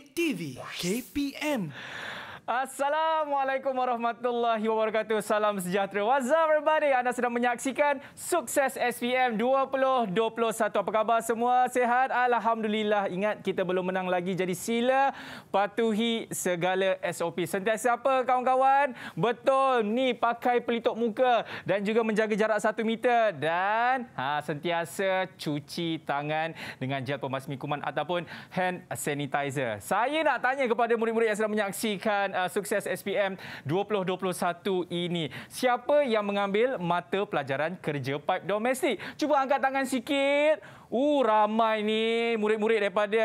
TV KPM. Assalamualaikum warahmatullahi wabarakatuh. Salam sejahtera. What's up everybody? Anda sedang menyaksikan Sukses SPM 2021. Apa khabar semua? Sehat? Alhamdulillah. Ingat kita belum menang lagi. Jadi sila patuhi segala SOP. Sentiasa apa kawan-kawan? Betul. Ni pakai pelitup muka dan juga menjaga jarak satu meter. Dan ha, sentiasa cuci tangan dengan gel pemasmi kuman ataupun hand sanitizer. Saya nak tanya kepada murid-murid yang sedang menyaksikan uh, sukses SPM 2021 ini. Siapa yang mengambil mata pelajaran kerja pipe domestik? Cuba angkat tangan sikit. Uh ramai ni murid-murid daripada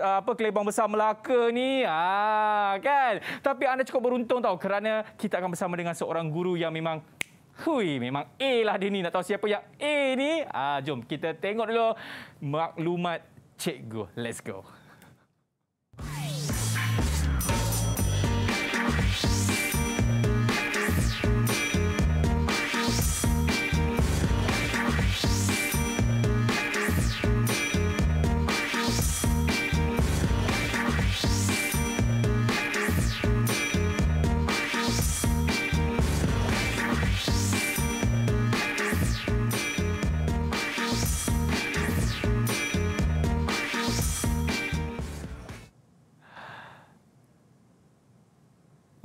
uh, apa Kelabang Besar Melaka ni. Ah kan. Tapi anda cukup beruntung tau kerana kita akan bersama dengan seorang guru yang memang Hui, memang A lah dia ni. Nak tahu siapa yang A ni? Ah, jom kita tengok dulu maklumat cikgu. Let's go. Let's go.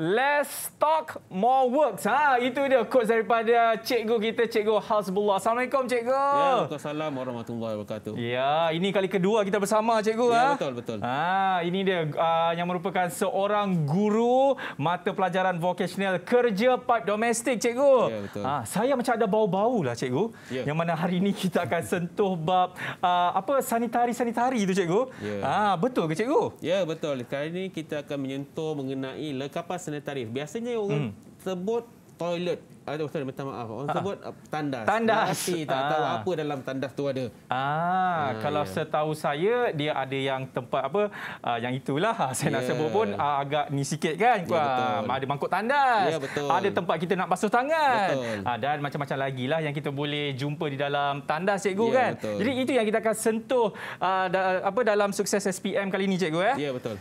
Less talk, more works. Ha, itu dia quotes daripada cikgu kita, Cikgu Hasbullah. Assalamualaikum, cikgu. Ya, Assalamualaikum warahmatullahi wabarakatuh. Ya, ini kali kedua kita bersama, cikgu. Ya, ha? betul, betul. Ha, ini dia uh, yang merupakan seorang guru mata pelajaran vocational kerja pipe domestik, cikgu. Ya, betul. Ha, saya macam ada bau-bau lah, cikgu. Ya. Yang mana hari ini kita akan sentuh bab uh, apa sanitari-sanitari itu, cikgu. Ya. Ha, betul ke, cikgu? Ya, betul. Kali ini kita akan menyentuh mengenai lekapan kena Biasanya orang hmm. sebut toilet Aduh, ustaz minta maaf. Orang ha. sebut ah, tandas. Tandas. Nasi, tak ah. tahu apa dalam tandas tu ada. Ah, ha, kalau yeah. setahu saya dia ada yang tempat apa uh, yang itulah. Saya yeah. nak ya. sebut pun uh, agak ni sikit kan. Ya, betul. Ada mangkuk tandas. Ya, betul. Ada tempat kita nak basuh tangan. Betul. Ha, dan macam-macam lagi lah yang kita boleh jumpa di dalam tandas cikgu ya, kan. Betul. Jadi itu yang kita akan sentuh uh, da- apa dalam sukses SPM kali ini cikgu ya. Ya betul.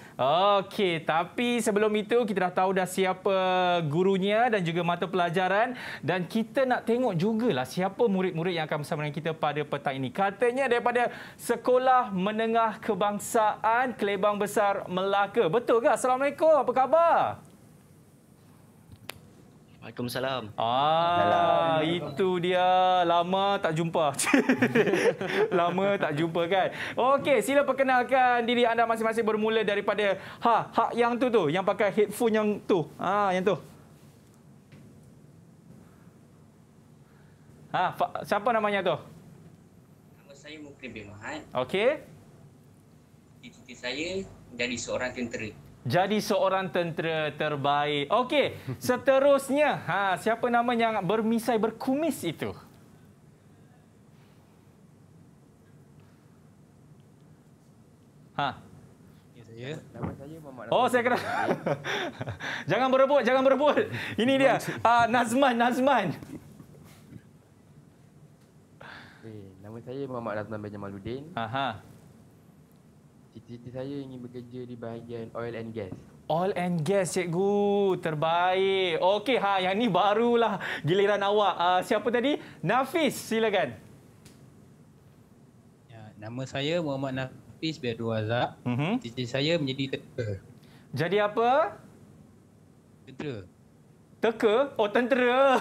Okey, tapi sebelum itu kita dah tahu dah siapa gurunya dan juga mata pelajaran dan kita nak tengok juga lah siapa murid-murid yang akan bersama dengan kita pada petang ini. Katanya daripada Sekolah Menengah Kebangsaan Kelebang Besar Melaka. Betul ke? Assalamualaikum. Apa khabar? Waalaikumsalam. Ah, itu dia. Lama tak jumpa. Lama tak jumpa kan. Okey, sila perkenalkan diri anda masing-masing bermula daripada ha, hak yang tu tu, yang pakai headphone yang tu. Ah, yang tu. Ha, fa- siapa namanya tu? Nama saya Mukri bin Mahat. Okey. Cita-cita saya jadi seorang tentera. Jadi seorang tentera terbaik. Okey, seterusnya, ha, siapa nama yang bermisai berkumis itu? Ha. Ya, nama saya Muhammad. Oh, saya kena. jangan berebut, jangan berebut. Ini dia. Ah, Nazman, Nazman. Nama saya Muhammad Razman bin Jamaluddin. Aha. Cita-cita saya ingin bekerja di bahagian oil and gas. Oil and gas, cikgu. Terbaik. Okey, ha, yang ni barulah giliran awak. Uh, siapa tadi? Nafis, silakan. Ya, nama saya Muhammad Nafis bin Abdul Razak. Mm-hmm. Cita-cita saya menjadi tentera. Jadi apa? Tentera. Teka? Oh, tentera.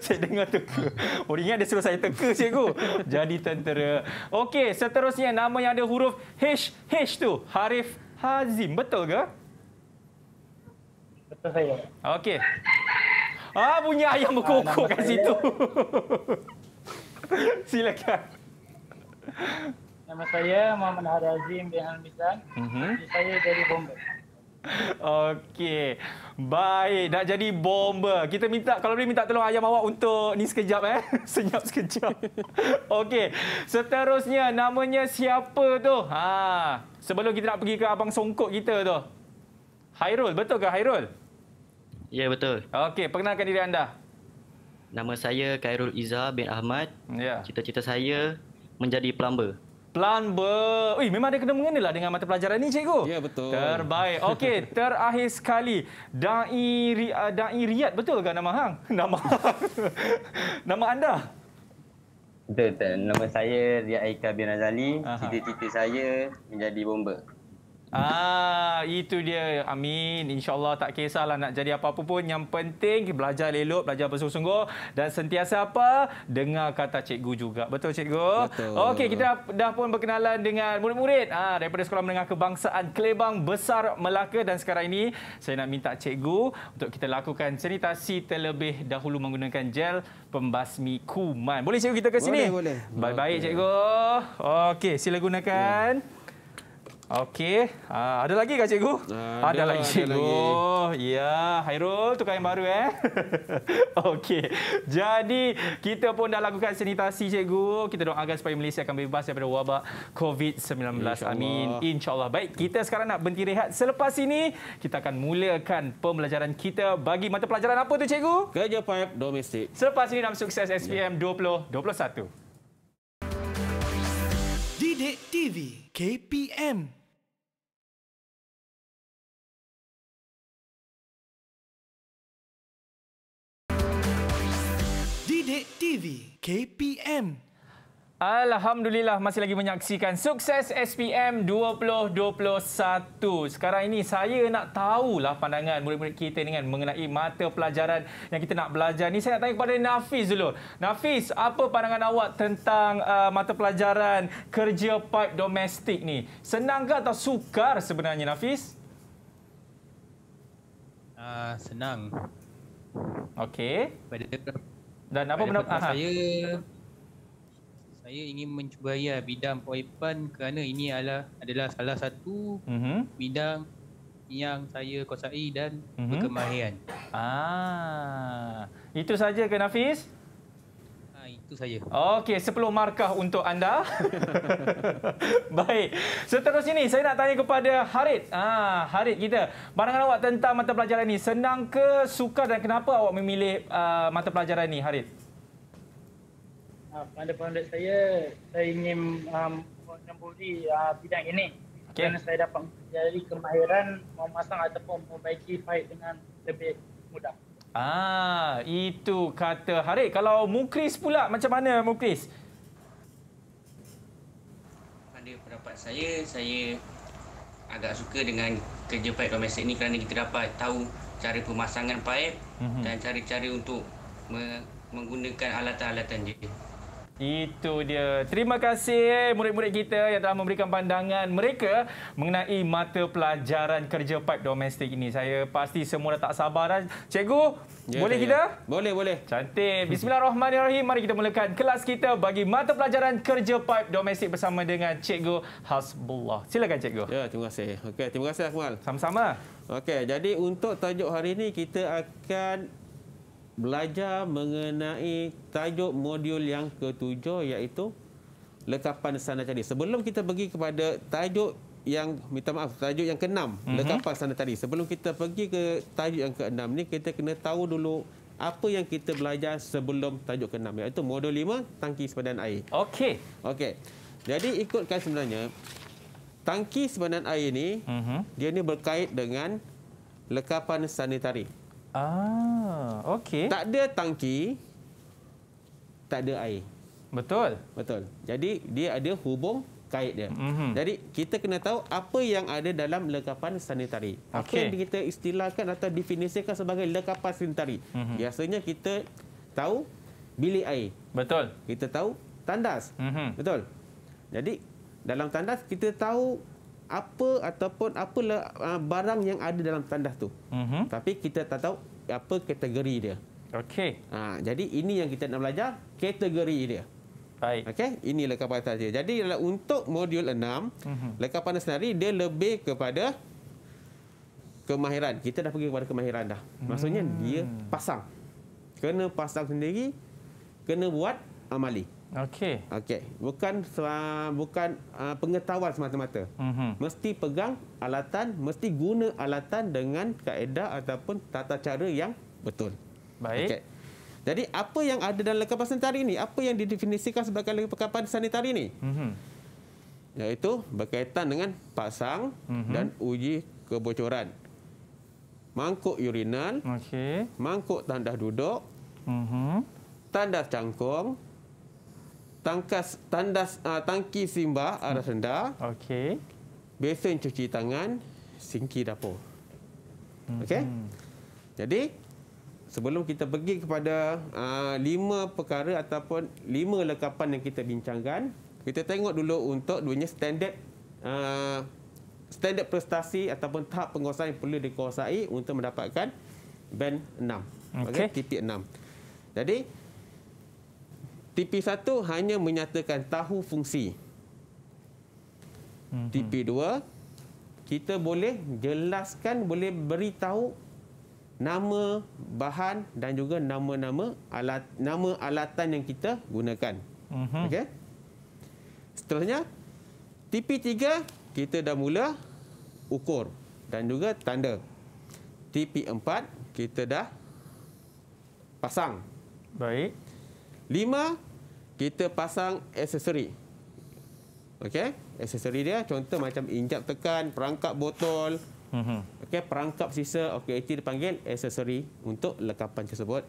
saya dengar teka. Oh, ingat dia suruh saya teka, cikgu. Jadi tentera. Okey, seterusnya nama yang ada huruf H, H tu. Harif Hazim, betul ke? Betul saya. Okey. Ah, bunyi ayam ah, berkokok kat situ. Silakan. Nama saya Muhammad Hari bin Hamizan. Mm -hmm. Saya dari Bombay. Okey. Baik, nak jadi bomber. Kita minta kalau boleh minta tolong ayam awak untuk ni sekejap eh. Senyap sekejap. Okey. Seterusnya namanya siapa tu? Ha. Sebelum kita nak pergi ke abang songkok kita tu. Hairul, betul ke Hairul? Ya, betul. Okey, perkenalkan diri anda. Nama saya Khairul Iza bin Ahmad. Ya. Cita-cita saya menjadi plumber plan ber... Ui, memang ada kena mengenalah dengan mata pelajaran ini, cikgu. Ya, betul. Terbaik. Okey, terakhir sekali. Da'i, ri, ah, da'i Riyad, betul ke nama Hang? Nama nama anda? Betul, Nama saya Riyad Aika bin Azali. Cita-cita saya menjadi bomba. Ah, itu dia. Amin. InsyaAllah tak kisahlah nak jadi apa-apa pun. Yang penting belajar elok, belajar bersungguh-sungguh dan sentiasa apa? Dengar kata cikgu juga. Betul cikgu? Betul. Okey, kita dah pun berkenalan dengan murid-murid ah, daripada Sekolah Menengah Kebangsaan Kelebang Besar Melaka dan sekarang ini saya nak minta cikgu untuk kita lakukan cerita si terlebih dahulu menggunakan gel pembasmi kuman. Boleh cikgu kita ke sini? Boleh, boleh. Baik-baik okay. cikgu. Okey, sila gunakan. Yeah. Okey, uh, ada lagi ke cikgu? Ada, ada lagi cikgu. Ya, yeah. Hairul tukar yang baru eh. Okey. Jadi kita pun dah lakukan sanitasi cikgu. Kita doakan supaya Malaysia akan bebas daripada wabak COVID-19. Insya Amin. Insya-Allah. Baik, kita sekarang nak berhenti rehat. Selepas ini kita akan mulakan pembelajaran kita bagi mata pelajaran apa tu cikgu? Kerja pipe domestik. Selepas ini dalam sukses SPM yeah. 2021. Didik TV. KPM. Didik TV KPM. Alhamdulillah masih lagi menyaksikan sukses SPM 2021. Sekarang ini saya nak tahulah pandangan murid-murid kita dengan mengenai mata pelajaran yang kita nak belajar ni. Saya nak tanya kepada Nafiz dulu. Nafiz, apa pandangan awak tentang uh, mata pelajaran kerja pipe domestik ni? Senang ke atau sukar sebenarnya Nafiz? Uh, ah, senang. Okey. Dan apa pendapat saya? saya ingin mencubaya bidang kewaipan kerana ini adalah adalah salah satu uh-huh. bidang yang saya kuasai dan uh-huh. berkemahiran. Ah, itu saja ke Nafis? Ah, itu saja. Okey, sepuluh markah untuk anda. Baik. Seterusnya ini saya nak tanya kepada Harit. Ah, Harit kita. Pandangan awak tentang mata pelajaran ini senang ke suka dan kenapa awak memilih uh, mata pelajaran ini, Harit? pada ah, pendapat saya, saya ingin um, ah, menyambuli uh, ah, bidang ini okay. kerana saya dapat mempelajari kemahiran memasang ataupun membaiki pipe dengan lebih mudah. Ah, itu kata Harik. Kalau Mukris pula macam mana Mukris? Pada pendapat saya, saya agak suka dengan kerja pipe domestik ini kerana kita dapat tahu cara pemasangan pipe mm-hmm. dan cara-cara untuk menggunakan alat-alatan dia. Itu dia. Terima kasih eh, murid-murid kita yang telah memberikan pandangan mereka mengenai mata pelajaran kerja pipe domestik ini. Saya pasti semua dah tak sabar dah. Cikgu, ya, boleh ya. kita? Ya. Boleh, boleh. Cantik. Bismillahirrahmanirrahim. Mari kita mulakan kelas kita bagi mata pelajaran kerja pipe domestik bersama dengan Cikgu Hasbullah. Silakan Cikgu. Ya, terima kasih. Okey, terima kasih Akmal. Sama-sama. Okey, jadi untuk tajuk hari ini kita akan belajar mengenai tajuk modul yang ketujuh iaitu lekapan sanad tadi. Sebelum kita pergi kepada tajuk yang minta maaf tajuk yang keenam mm -hmm. lekapan sanad tadi. Sebelum kita pergi ke tajuk yang keenam ni kita kena tahu dulu apa yang kita belajar sebelum tajuk keenam iaitu modul lima tangki sepadan air. Okey. Okey. Jadi ikutkan sebenarnya tangki sepadan air ni mm -hmm. dia ni berkait dengan lekapan sanitari. Ah, okey. Tak ada tangki, tak ada air. Betul. Betul. Jadi dia ada hubung kait dia. Mm -hmm. Jadi kita kena tahu apa yang ada dalam lekapan sanitari. Okay. Apa yang kita istilahkan atau definisikan sebagai lekapan sanitari. Mm -hmm. Biasanya kita tahu bilik air. Betul. Kita tahu tandas. Mm -hmm. Betul. Jadi dalam tandas kita tahu apa ataupun apalah uh, barang yang ada dalam tandas tu. Mm-hmm. Tapi kita tak tahu apa kategori dia. Okey. Ha, jadi ini yang kita nak belajar kategori dia. Baik. Okey, ini lekap panas dia. Jadi untuk modul 6, mm-hmm. lekap panas sendiri dia lebih kepada kemahiran. Kita dah pergi kepada kemahiran dah. Hmm. Maksudnya mm. dia pasang. Kena pasang sendiri, kena buat amali. Okey. Okey. Bukan bukan ah, pengetahuan semata-mata. Mm -hmm. Mesti pegang alatan, mesti guna alatan dengan kaedah ataupun tata cara yang betul. Baik. Okay. Jadi apa yang ada dalam lekapan sanitari ini? Apa yang didefinisikan sebagai lekapan sanitari ini? Mm -hmm. Iaitu berkaitan dengan pasang mm -hmm. dan uji kebocoran. Mangkuk urinal. Okey. Mangkuk tandas duduk. Mm -hmm. Tandas cangkung. Mm tangkas tandas uh, tangki simba aras rendah. Okey. Besen cuci tangan, singki dapur. Hmm. Okey. Jadi sebelum kita pergi kepada uh, lima perkara ataupun lima lekapan yang kita bincangkan, kita tengok dulu untuk dunia standard uh, standard prestasi ataupun tahap penguasaan yang perlu dikuasai untuk mendapatkan band 6. Okey, okay. titik 6. Jadi TP1 hanya menyatakan tahu fungsi. Mhm. TP2 kita boleh jelaskan boleh beritahu nama bahan dan juga nama-nama alat nama alatan yang kita gunakan. Uh-huh. Okey. Seterusnya TP3 kita dah mula ukur dan juga tanda. TP4 kita dah pasang. Baik. Lima, kita pasang aksesori. Okey, aksesori dia contoh macam injap tekan, perangkap botol. Mhm. Okey, perangkap sisa. Okey, itu dipanggil aksesori untuk lekapan tersebut.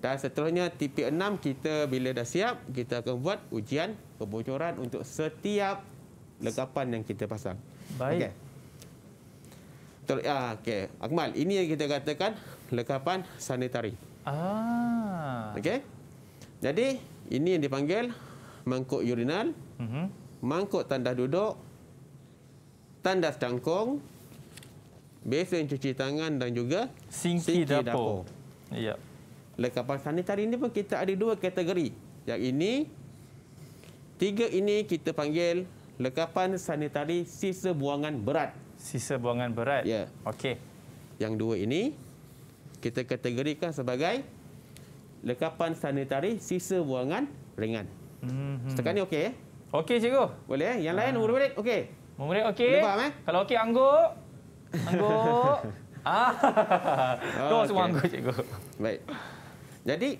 Dan seterusnya, TP6 kita bila dah siap, kita akan buat ujian kebocoran untuk setiap lekapan yang kita pasang. Baik. Okay. Betul. Ah, okay. Akmal, ini yang kita katakan lekapan sanitari. Ah. Okey. Jadi ini yang dipanggil mangkuk urinal, mm-hmm. mangkuk tandas duduk, tandas cangkung, besen cuci tangan dan juga sinki, sinki dapur. dapur. Ya. Lekapan sanitari ini pun kita ada dua kategori. Yang ini, tiga ini kita panggil lekapan sanitari sisa buangan berat. Sisa buangan berat? Ya. Okey. Yang dua ini, kita kategorikan sebagai lekapan sanitari sisa buangan ringan. Hmm. Setakat ni okey eh? Okey cikgu. Boleh eh? Yang ah. lain murid-murid okey. Murid okey. Boleh faham eh? Kalau okey angguk. Angguk. ah. Oh, tu okay. semua angguk cikgu. Baik. Jadi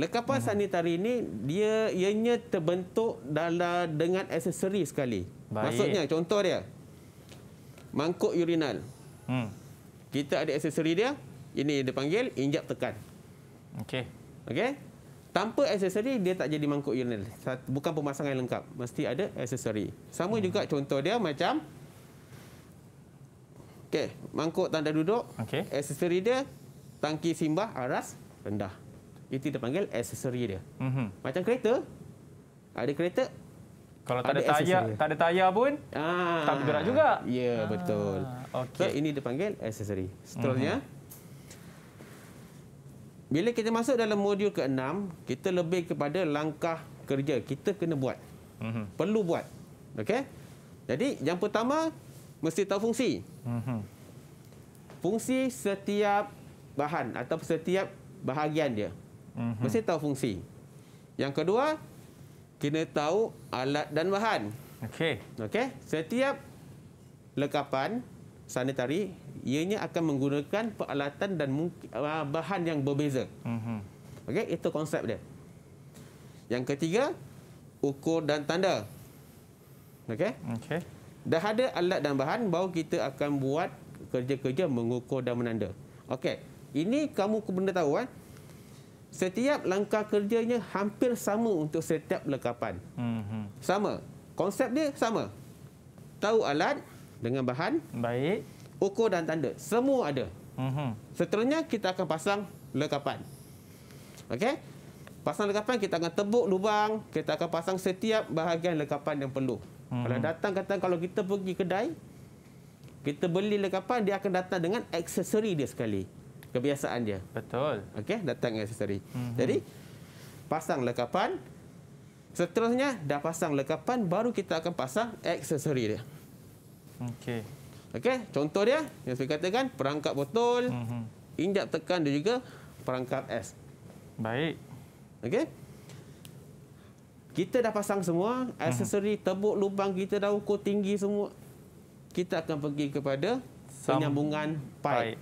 lekapan hmm. sanitari ini dia ianya terbentuk dalam dengan aksesori sekali. Baik. Maksudnya contoh dia mangkuk urinal. Hmm. Kita ada aksesori dia. Ini dia panggil injap tekan. Okey. Okey? Tanpa aksesori dia tak jadi mangkuk urinal. Bukan pemasangan lengkap, mesti ada aksesori. Sama hmm. juga contoh dia macam Okey, mangkuk tanda duduk. Okay. Aksesori dia tangki simbah aras rendah. Itu dipanggil aksesori dia. Hmm. Macam kereta. Ada kereta kalau tak ada, ada tayar, tak ada tayar pun ah, tak bergerak juga. Ya, yeah, ah, betul. Okey, so, ini dipanggil aksesori. Seterusnya, mm -hmm bila kita masuk dalam modul ke-6, kita lebih kepada langkah kerja. Kita kena buat. Mm-hmm. Perlu buat. okay? Jadi, yang pertama, mesti tahu fungsi. Mm-hmm. Fungsi setiap bahan atau setiap bahagian dia. Mm-hmm. Mesti tahu fungsi. Yang kedua, kena tahu alat dan bahan. okay? Okay, Setiap lekapan sanitari ianya akan menggunakan peralatan dan ah, bahan yang berbeza. Mhm. Okey, itu konsep dia. Yang ketiga, ukur dan tanda. Okey? Okey. Dah ada alat dan bahan baru kita akan buat kerja-kerja mengukur dan menanda. Okey. Ini kamu kena tahu kan. Setiap langkah kerjanya hampir sama untuk setiap lekapan. Mhm. Sama. Konsep dia sama. Tahu alat, dengan bahan. Baik. Ukur dan tanda. Semua ada. Uh-huh. Seterusnya, kita akan pasang lekapan. Okey? Pasang lekapan, kita akan tebuk lubang. Kita akan pasang setiap bahagian lekapan yang perlu. Uh-huh. Kalau datang, kata kalau kita pergi kedai, kita beli lekapan, dia akan datang dengan aksesori dia sekali. Kebiasaan dia. Betul. Okey? Datang aksesori. Uh-huh. Jadi, pasang lekapan. Seterusnya, dah pasang lekapan, baru kita akan pasang aksesori dia. Okey. Okey, contoh dia yang saya katakan perangkap botol, mm -hmm. injap tekan dan juga perangkap S. Baik. Okey. Kita dah pasang semua, aksesori mm -hmm. tebuk lubang kita dah ukur tinggi semua. Kita akan pergi kepada penyambungan pipe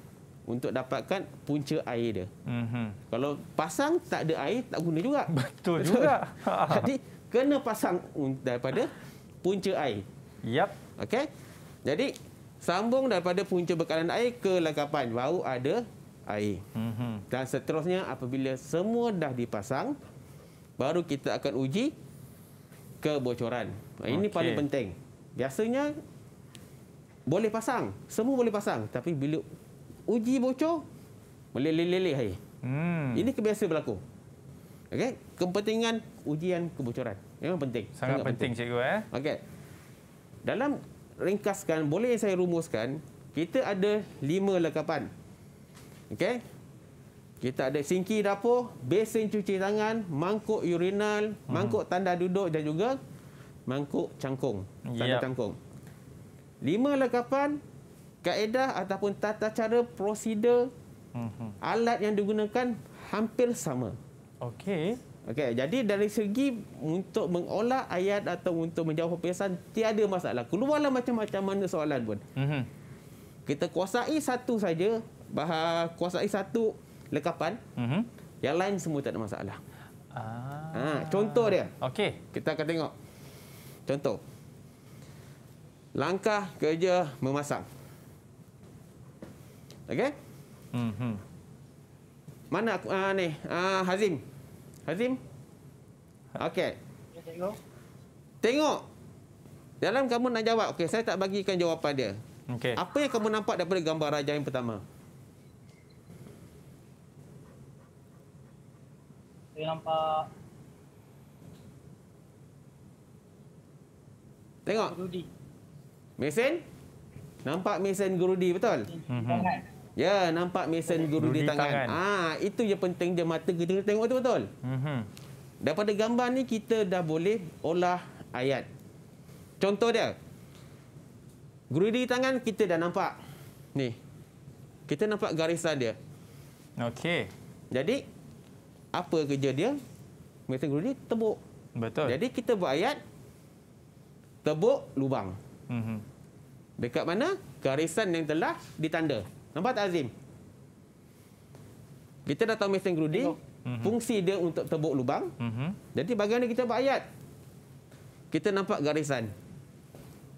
untuk dapatkan punca air dia. Mm -hmm. Kalau pasang tak ada air tak guna juga. Betul, Betul. juga. Jadi kena pasang daripada punca air. Yap. Okey. Jadi sambung daripada punca bekalan air ke lengkapan baru ada air. Mm-hmm. Dan seterusnya apabila semua dah dipasang baru kita akan uji kebocoran. Okay. Ini paling penting. Biasanya boleh pasang, semua boleh pasang tapi bila uji bocor meleleh-leleh air. Mm. Ini kebiasa berlaku. Okey, kepentingan ujian kebocoran. Memang penting. Sangat, Sangat penting, penting cikgu eh. Okey. Dalam ringkaskan, boleh saya rumuskan, kita ada lima lekapan. Okey? Kita ada sinki dapur, besen cuci tangan, mangkuk urinal, hmm. mangkuk tanda duduk dan juga mangkuk cangkung, tanda yep. cangkung. Lima lekapan, kaedah ataupun tata cara prosedur, hmm. alat yang digunakan hampir sama. Okey. Okey, jadi dari segi untuk mengolah ayat atau untuk menjawab perbezaan tiada masalah. Keluarlah macam-macam mana soalan pun. Mm-hmm. Kita kuasai satu saja, bahas kuasai satu lekapan. Mm-hmm. Yang lain semua tak ada masalah. Ah. Ha, contoh dia. Okey. Kita akan tengok. Contoh. Langkah kerja memasang. Okey? Mm-hmm. Mana uh, ni? Uh, Hazim. Hazim. Ha. Okey. Tengok. Tengok. Dalam kamu nak jawab. Okey, saya tak bagikan jawapan dia. Okey. Apa yang kamu nampak daripada gambar raja yang pertama? Saya nampak Tengok. Gurudi. Mesin? Nampak mesin gurudi betul? Mm Ya, nampak mesin guru duri di tangan. tangan. Ah, itu yang penting dia mata kita kena tengok betul-betul. Mm Daripada gambar ni kita dah boleh olah ayat. Contoh dia. Guru di tangan kita dah nampak. Ni. Kita nampak garisan dia. Okey. Jadi apa kerja dia? Mesin guru ni tebuk. Betul. Jadi kita buat ayat tebuk lubang. Mm Dekat mana garisan yang telah ditanda. Nampak tak Azim? Kita dah tahu mesin grudi, Tengok. Mhm. fungsi dia untuk tebuk lubang. Uh mhm. -huh. Jadi bagaimana kita buat ayat? Kita nampak garisan.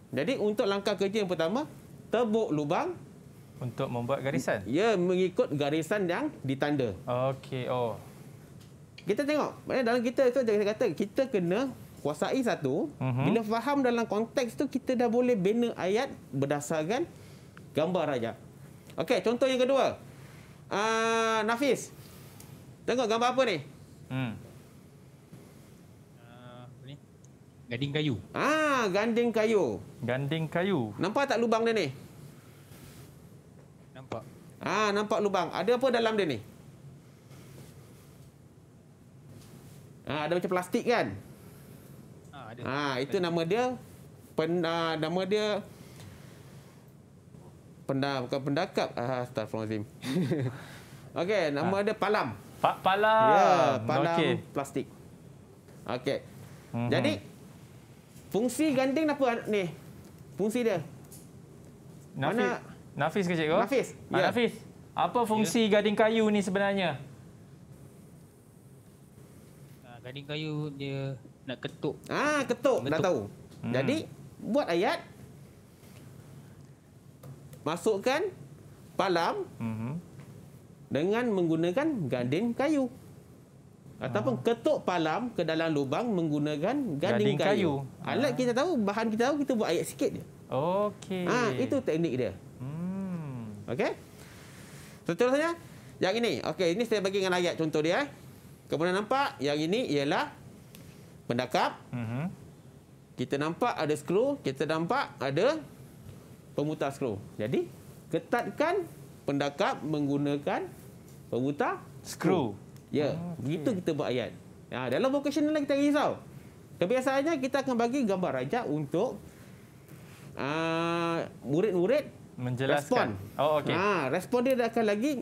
Jadi untuk langkah kerja yang pertama, tebuk lubang. Untuk membuat garisan? Ya, mengikut garisan yang ditanda. Okey, oh. Kita tengok, eh, dalam kita itu jangan kata kita kena kuasai satu. Uh mhm. -huh. Bila faham dalam konteks tu kita dah boleh bina ayat berdasarkan gambar rajah. Okey, contoh yang kedua. Uh, Nafis. Tengok gambar apa ni? Hmm. Ah, ganding kayu. Ah, ganding kayu. Ganding kayu. Nampak tak lubang dia ni? Nampak. Ah, nampak lubang. Ada apa dalam dia ni? Ah, ada macam plastik kan? Ah, ada. Ah, itu nama dia pen, ah, nama dia pendak bukan pendakap ah start from astagfirullahalazim okey nama ha. dia palam pak palam ya palam okay. plastik okey mm-hmm. jadi fungsi ganding apa ni fungsi dia nafis Mana? nafis ke cikgu nafis ha, ya. nafis apa fungsi ya. ganding kayu ni sebenarnya ah, ganding kayu dia nak ketuk ah ketuk, Nak tahu hmm. jadi buat ayat masukkan palam uh-huh. dengan menggunakan ganding kayu ataupun uh. ketuk palam ke dalam lubang menggunakan ganding, ganding kayu. kayu. Alat uh. kita tahu, bahan kita tahu, kita buat ayat sikit je. Okey. Ha, itu teknik dia. Hmm. Okey. Seterusnya, yang ini. Okey, ini saya bagi dengan ayat contoh dia. Eh. Kemudian nampak yang ini ialah pendakap. Uh-huh. Kita nampak ada skru, kita nampak ada pemutar skru. Jadi, ketatkan pendakap menggunakan pemutar skru. Ya, ah, begitu okay. kita buat ayat. Ya, dalam vocational kita risau. Kebiasaannya kita akan bagi gambar rajak untuk ah, murid-murid uh, menjelaskan. Respon. Oh, okey. Ha, respon dia akan lagi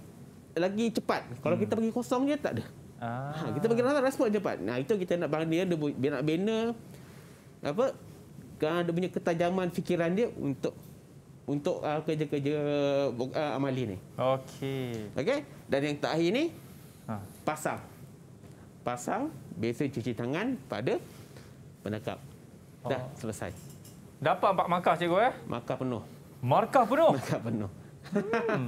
lagi cepat. Kalau hmm. kita bagi kosong dia tak ada. Ha, ah. Ha, kita bagi rajak respon cepat. Nah, itu kita nak bangun dia, dia nak bina apa? Kan ada punya ketajaman fikiran dia untuk untuk ah, kerja-kerja uh, ah, amali ni. Okey. Okey. Dan yang terakhir ni ha. pasang. Pasang biasa cuci tangan pada penangkap. Oh. Dah selesai. Dapat empat markah cikgu eh? Markah penuh. Markah penuh. Markah penuh. Hmm.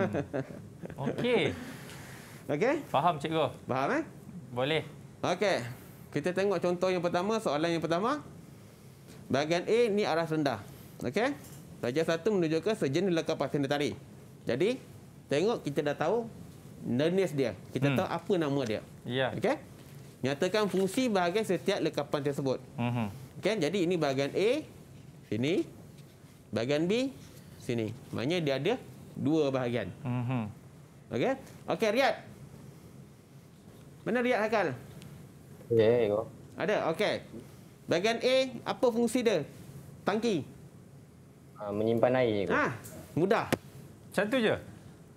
Okey. Okey. Faham cikgu. Faham eh? Boleh. Okey. Kita tengok contoh yang pertama, soalan yang pertama. Bahagian A ni arah rendah. Okey. Darjah satu menunjukkan sejenis lengkap pasien tertari. Jadi, tengok kita dah tahu jenis dia. Kita hmm. tahu apa nama dia. Ya. Okey? Nyatakan fungsi bahagian setiap lekapan tersebut. Mm -hmm. okay? Jadi, ini bahagian A, sini. Bahagian B, sini. Maknanya dia ada dua bahagian. Mm -hmm. Okey? Okey, Riyad. Mana Riyad Hakal? Ya, yeah, ada. Okey. Bahagian A, apa fungsi dia? Tangki. Ah, menyimpan air je. Ah, mudah. Satu je.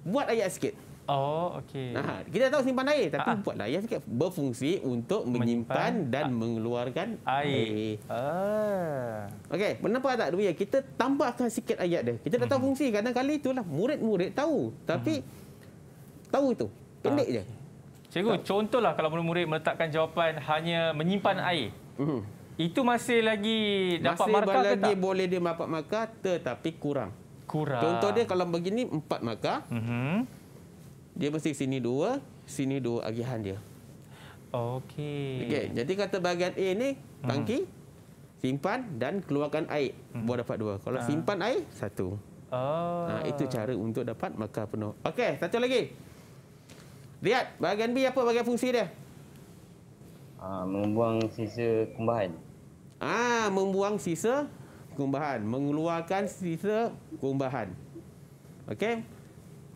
Buat ayat sikit. Oh, okey. Ah, kita tahu simpan air, tapi ah. ah. buatlah ayat sikit berfungsi untuk menyimpan, menyimpan dan ah. mengeluarkan air. air. Ah. Okey, kenapa tak dulu ya? Kita tambahkan sikit ayat dia. Kita dah tahu hmm. fungsi kadang-kadang itulah murid-murid tahu, tapi hmm. tahu itu. Pendek ah. je. Cikgu, tak. contohlah kalau murid-murid meletakkan jawapan hanya menyimpan hmm. air. Uh itu masih lagi dapat masih markah ke tak? Masih boleh dia dapat markah tetapi kurang. Kurang. Contoh dia kalau begini empat markah. Mm -hmm. Dia mesti sini dua, sini dua agihan dia. Okey. Okay. jadi kata bahagian A ni mhm. tangki mm. simpan dan keluarkan air mm. buat dapat dua. Kalau ha. simpan air satu. Oh. Ha, itu cara untuk dapat markah penuh. Okey, satu lagi. Lihat bahagian B apa bahagian fungsi dia? Ha, membuang sisa kumbahan. Ah, membuang sisa kumbahan, mengeluarkan sisa kumbahan. Okey.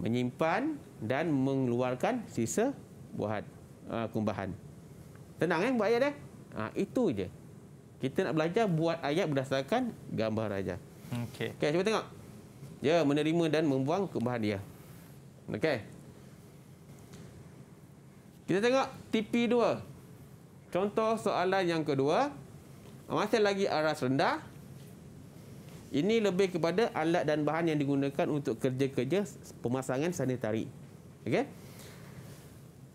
Menyimpan dan mengeluarkan sisa buahan, uh, kumbahan. Tenang eh buat ayat eh? Ah, itu je. Kita nak belajar buat ayat berdasarkan gambar raja. Okey. Okey, cuba tengok. Ya, menerima dan membuang kumbahan dia. Okey. Kita tengok tp dua. Contoh soalan yang kedua Masih lagi aras rendah Ini lebih kepada alat dan bahan yang digunakan untuk kerja-kerja pemasangan sanitari okay?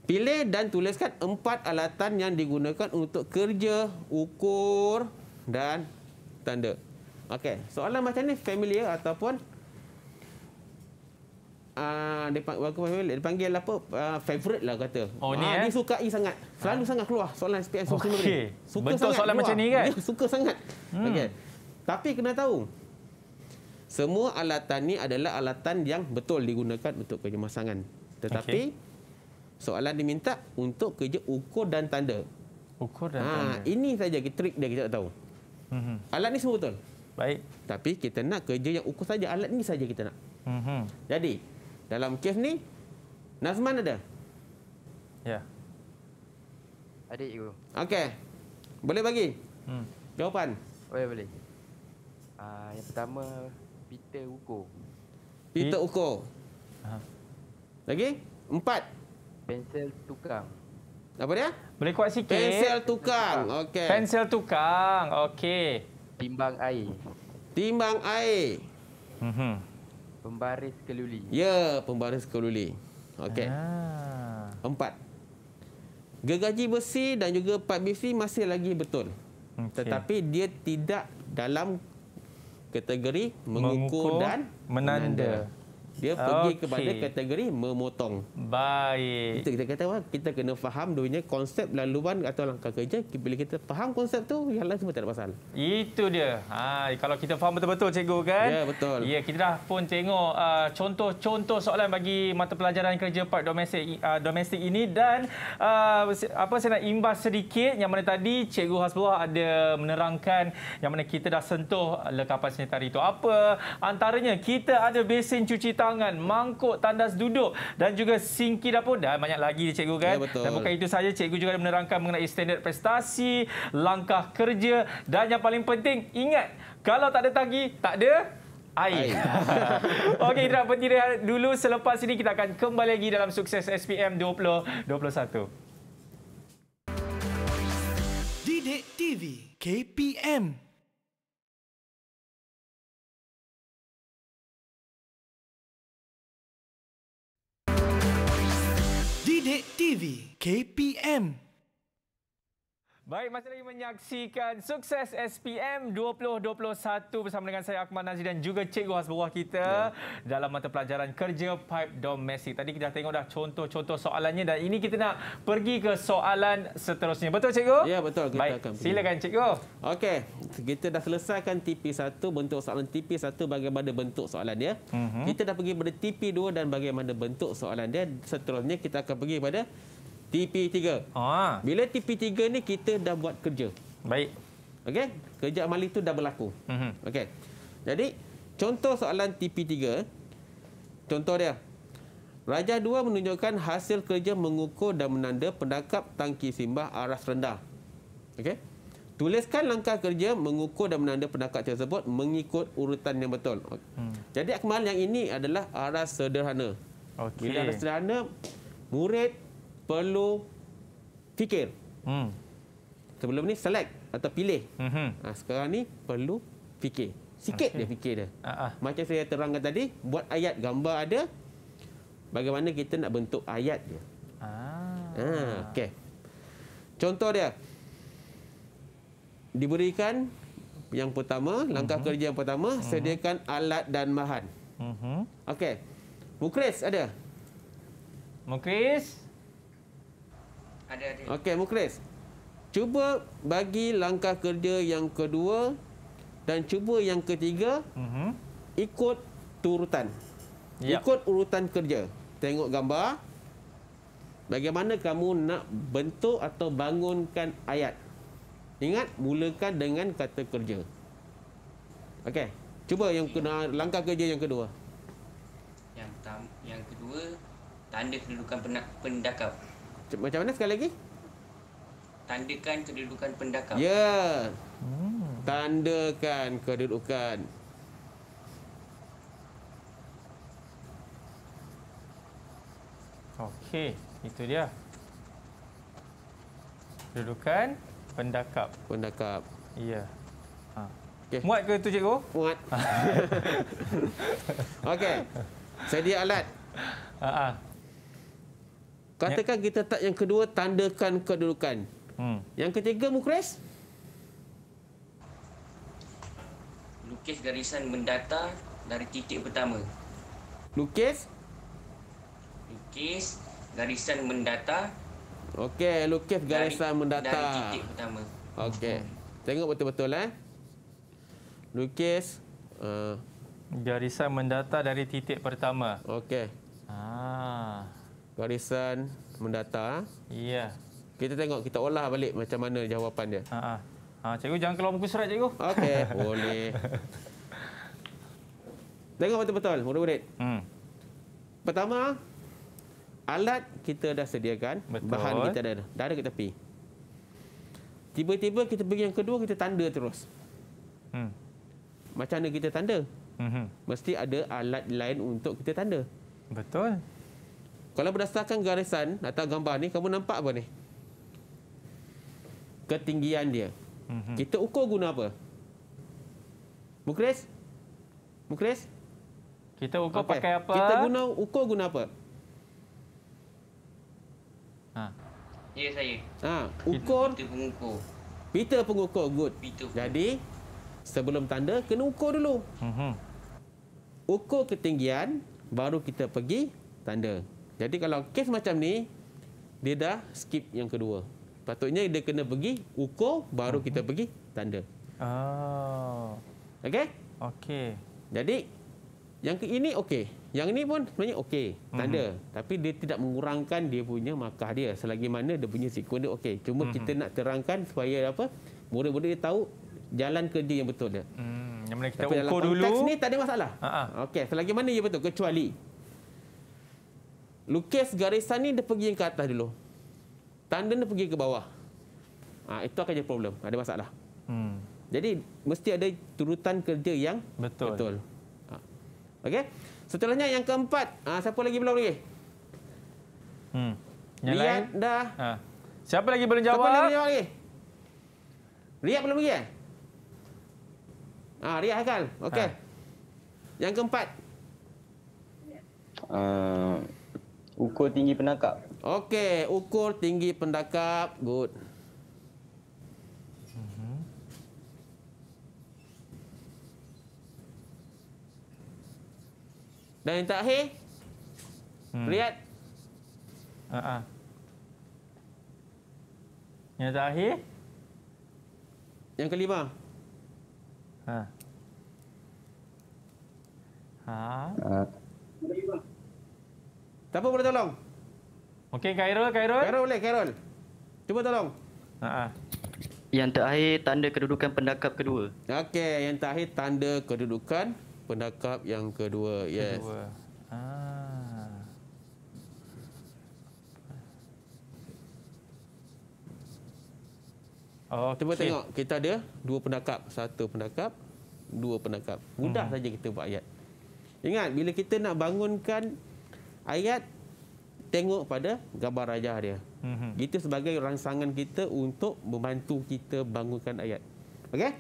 Pilih dan tuliskan empat alatan yang digunakan untuk kerja, ukur dan tanda Okay, soalan macam ni familiar ataupun uh, dia panggil apa uh, favorite lah kata. Oh ni uh, eh? dia sukai sangat. Selalu ha? sangat keluar soalan SPM semua okay. ni. Suka Bentuk sangat. soalan keluar. macam ni kan? Dia suka sangat. Hmm. Okay. Tapi kena tahu semua alatan ni adalah alatan yang betul digunakan untuk kerja masangan. Tetapi okay. soalan diminta untuk kerja ukur dan tanda. Ukur dan ha, tanda. ini saja trik dia kita tak tahu. hmm Alat ni semua betul. Baik. Tapi kita nak kerja yang ukur saja alat ni saja kita nak. Mm-hmm. Jadi, dalam kes ni Nazman ada? Ya. ada cikgu. Okey. Boleh bagi? Hmm. Jawapan. Boleh, boleh. uh, yang pertama Peter Uko. Peter Pete? Uko. Aha. Lagi? Empat. Pensel tukang. Apa dia? Boleh kuat sikit. Pensel tukang. Okey. Pensel tukang. Okey. Okay. Timbang air. Timbang air. Mhm. Pembaris keluli. Ya, yeah, pembaris keluli. Okey. Ah. Empat. Gergaji besi dan juga pad besi masih lagi betul. Okay. Tetapi dia tidak dalam kategori mengukur, mengukur dan menanda. menanda. Dia okay. pergi kepada kategori memotong. Baik. Kita, kita kata kita kena faham dunia konsep laluan atau langkah kerja. Bila kita faham konsep tu, yang lain semua tak ada pasal. Itu dia. Ha, kalau kita faham betul-betul cikgu kan? Ya, betul. Ya, kita dah pun tengok uh, contoh-contoh uh, soalan bagi mata pelajaran kerja part domestik, uh, domestik ini. Dan uh, apa saya nak imbas sedikit yang mana tadi cikgu Hasbullah ada menerangkan yang mana kita dah sentuh lekapan sanitari itu. Apa antaranya kita ada besin cuci tangan tangan, mangkuk, tandas duduk dan juga singki dapur. Dan banyak lagi cikgu kan. Ya, betul. Dan bukan itu saja, cikgu juga menerangkan mengenai standard prestasi, langkah kerja dan yang paling penting, ingat kalau tak ada tagi, tak ada air. air. Okey, itu dah dulu. Selepas ini kita akan kembali lagi dalam sukses SPM 2021. Didik TV KPM Cik TV KPM Baik, masih lagi menyaksikan sukses SPM 2021 bersama dengan saya Akmal Nazir dan juga Cikgu Hasbullah kita yeah. dalam mata pelajaran kerja pipe domestik. Tadi kita dah tengok dah contoh-contoh soalannya dan ini kita nak pergi ke soalan seterusnya. Betul Cikgu? Ya, yeah, betul. Kita Baik, akan silakan Cikgu. Okey, kita dah selesaikan TP1, bentuk soalan TP1 bagaimana bentuk soalan dia. Mm-hmm. Kita dah pergi pada TP2 dan bagaimana bentuk soalan dia. Seterusnya kita akan pergi pada TP3. Oh. Ha. Bila TP3 ni kita dah buat kerja. Baik. Okey, kerja amali tu dah berlaku. Mhm. Okey. Jadi, contoh soalan TP3. Contoh dia. Raja 2 menunjukkan hasil kerja mengukur dan menanda pendakap tangki simbah aras rendah. Okey. Tuliskan langkah kerja mengukur dan menanda pendakap tersebut mengikut urutan yang betul. Hmm. Jadi, Akmal yang ini adalah aras sederhana. Okey. Bila aras sederhana, murid perlu fikir. Hmm. Sebelum ni select atau pilih. Hmm. Ha, sekarang ni perlu fikir. Sikit okay. dia fikir dia. Uh-huh. Macam saya terangkan tadi, buat ayat gambar ada. Bagaimana kita nak bentuk ayat dia. Ah. Ha, okay. Contoh dia. Diberikan yang pertama, langkah uh-huh. kerja yang pertama, uh-huh. sediakan alat dan bahan. Uh-huh. Okey. Mukris ada? Mukris? Ada, ada. Okey, Mukhlis. Cuba bagi langkah kerja yang kedua dan cuba yang ketiga uh-huh. ikut turutan. Yep. Ya. Ikut urutan kerja. Tengok gambar. Bagaimana kamu nak bentuk atau bangunkan ayat. Ingat, mulakan dengan kata kerja. Okey. Cuba yang kena langkah kerja yang kedua. Yang yang kedua tanda kedudukan pendakap macam mana sekali lagi? Tandakan kedudukan pendakar. Ya. Hmm. Tandakan kedudukan. Okey, itu dia. Kedudukan pendakap. Pendakap. Ya. Ha. Okay. Muat ke itu, cikgu? Muat. Okey. Sedia alat. Ha uh Katakan ya. kita tak yang kedua tandakan kedudukan. Hmm. Yang ketiga Mukres. Lukis garisan mendata dari titik pertama. Lukis. Lukis garisan mendata. Okey, lukis garisan dari, mendata. Dari titik pertama. Okey. Tengok betul-betul eh. Lukis uh. garisan mendata dari titik pertama. Okey. Ah garisan mendata. Iya. Yeah. Kita tengok kita olah balik macam mana jawapan dia. Ha ah. Ah cikgu jangan keluar buku surat cikgu. Okey, boleh. Tengok betul-betul, murid-murid. Hmm. Pertama, alat kita dah sediakan, betul. bahan kita dah ada. Dah ada kat tepi. Tiba-tiba kita pergi yang kedua, kita tanda terus. Hmm. Macam mana kita tanda? hmm Mesti ada alat lain untuk kita tanda. Betul. Kalau berdasarkan garisan atau gambar ni, kamu nampak apa ni? Ketinggian dia. Mm-hmm. Kita ukur guna apa? Mukris? Mukris? Kita ukur okay. pakai apa? Kita guna ukur guna apa? Ha. Ya, saya. Ha, ukur. Peter pengukur. Peter pengukur, good. Peter Jadi, sebelum tanda, kena ukur dulu. Mm-hmm. Ukur ketinggian, baru kita pergi tanda. Jadi kalau kes macam ni, dia dah skip yang kedua. Patutnya dia kena pergi ukur baru kita mhm. pergi tanda. Oh. Okey? Okey. Jadi yang ke ini okey. Yang ini pun sebenarnya okey, tanda. Mm -hmm. Tapi dia tidak mengurangkan dia punya markah dia selagi mana dia punya dia okey. Cuma mm -hmm. kita mhm. nak terangkan supaya apa? Murid-murid dia tahu jalan kerja yang betul dia. Mm, yang mana kita Tapi ukur dalam dulu. Teks ni tak ada masalah. Uh -huh. Okey, selagi mana dia ya betul kecuali lukis garisan ni dia pergi yang ke atas dulu. Tanda dia pergi ke bawah. Ha, itu akan jadi problem. Ada masalah. Hmm. Jadi mesti ada turutan kerja yang betul. betul. Ha. Okey. Setelahnya yang keempat. Ha, siapa lagi belum lagi? Hmm. Yang Lian lain? dah. Ha. Siapa lagi belum jawab? Siapa lagi jawab lagi? Riyad belum pergi kan? Eh? Ah, Riyad Haikal. Okey. Ha. Yang keempat. Uh, Ukur tinggi pendakap. Okey, ukur tinggi pendakap. Good. Mhm. Dan yang terakhir, hmm. lihat. Uh -uh. Yang terakhir? Yang kelima. Ha. Ha. Uh. Siapa boleh tolong? Mungkin Khairul, Khairul. Khairul boleh, Khairul. Cuba tolong. Haa. Yang terakhir, tanda kedudukan pendakap kedua. Okey, yang terakhir, tanda kedudukan pendakap yang kedua. Yes. Kedua. Haa. Ah. Okay. Cuba tengok, kita ada dua pendakap. Satu pendakap, dua pendakap. Mudah hmm. saja kita buat ayat. Ingat, bila kita nak bangunkan ayat tengok pada gambar raja dia. Mm-hmm. sebagai rangsangan kita untuk membantu kita bangunkan ayat. Okey?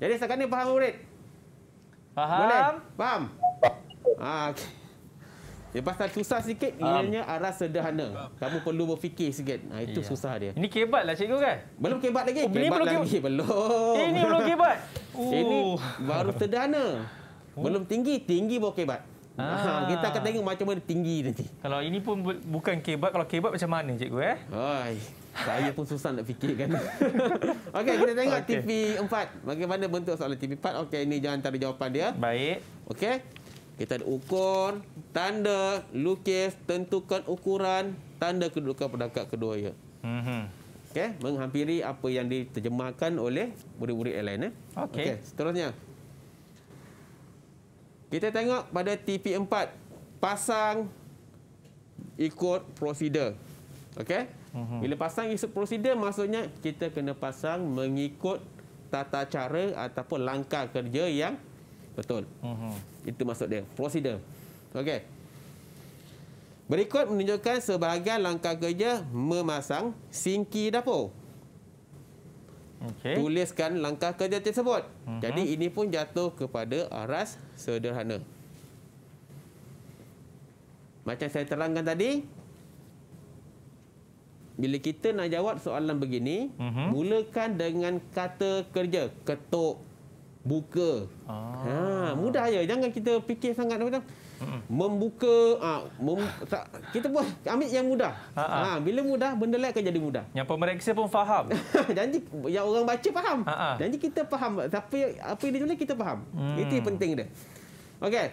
Jadi sekarang ni faham murid? Faham? Boleh? Faham? Ha, ah, okay. Dia pasal susah sikit, ianya um. arah sederhana. Kamu perlu berfikir sikit. Ha, itu yeah. susah dia. Ini kebat lah cikgu kan? Belum kebat lagi. Oh, kebat belum lagi. Kebat. Belum. Ini belum kebat. Ini oh. baru sederhana. Oh. Belum tinggi. Tinggi baru kebat. Ha, ah. Kita akan tengok macam mana tinggi nanti. Kalau ini pun bu bukan kebab. Kalau kebab macam mana, cikgu? Eh? Ay, saya pun susah nak fikirkan. Okey, kita tengok okay. TV 4. Bagaimana bentuk soalan TV 4? Okey, ini jangan tarik jawapan dia. Baik. Okey. Kita ada ukur, tanda, lukis, tentukan ukuran, tanda kedudukan perdagang keduanya. Mm -hmm. Okey, menghampiri apa yang diterjemahkan oleh murid-murid airline. Eh? Okey. Okay, seterusnya. Kita tengok pada TP4 pasang ikut prosedur. Okey? Mhm. Bila pasang ikut prosedur maksudnya kita kena pasang mengikut tata cara ataupun langkah kerja yang betul. Uh mhm. -huh. Itu maksud dia, prosedur. Okey. Berikut menunjukkan sebahagian langkah kerja memasang sinki dapur. Okay. Tuliskan langkah kerja tersebut. Uh mhm. -huh. Jadi ini pun jatuh kepada aras sederhana. Macam saya terangkan tadi, bila kita nak jawab soalan begini, uh mhm. -huh. mulakan dengan kata kerja, ketuk, buka. Ah. Ha. Ah, ah. mudah ya. Jangan kita fikir sangat macam membuka ah mem, tak, kita buat ambil yang mudah. Ha, ha. ha bila mudah benda lain akan jadi mudah. Yang pemeriksa pun faham. Janji yang orang baca faham. Ha, ha. Janji kita faham tapi apa yang dia kita faham. Hmm. Itu penting dia. Okey.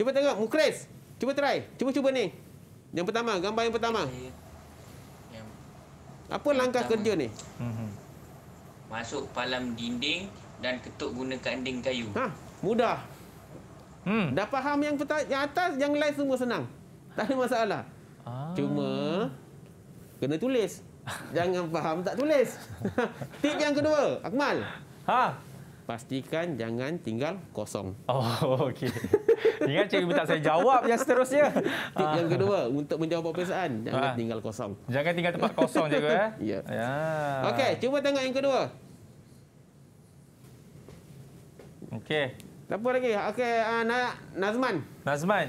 Cuba tengok Mukhlis. Cuba try. Cuba-cuba ni. Yang pertama, gambar yang pertama. Apa langkah pertama. kerja ni? Mhm. Masuk palam dinding dan ketuk gunakan ding kayu. Ha, Mudah. Hmm. Dah faham yang yang atas yang lain semua senang. Tak ada masalah. Ah. Cuma kena tulis. Jangan faham tak tulis. Tip yang kedua, Akmal. Ha. Pastikan jangan tinggal kosong. Oh, okey. Ingat cikgu minta saya jawab yang seterusnya. Tip yang ah. kedua, untuk menjawab perpisahan, jangan ha. tinggal kosong. Jangan tinggal tempat kosong, cikgu. Eh? ya. ya. Okey, cuba tengok yang kedua. Okey. Siapa lagi? Okey, uh, Nazman. Nazman.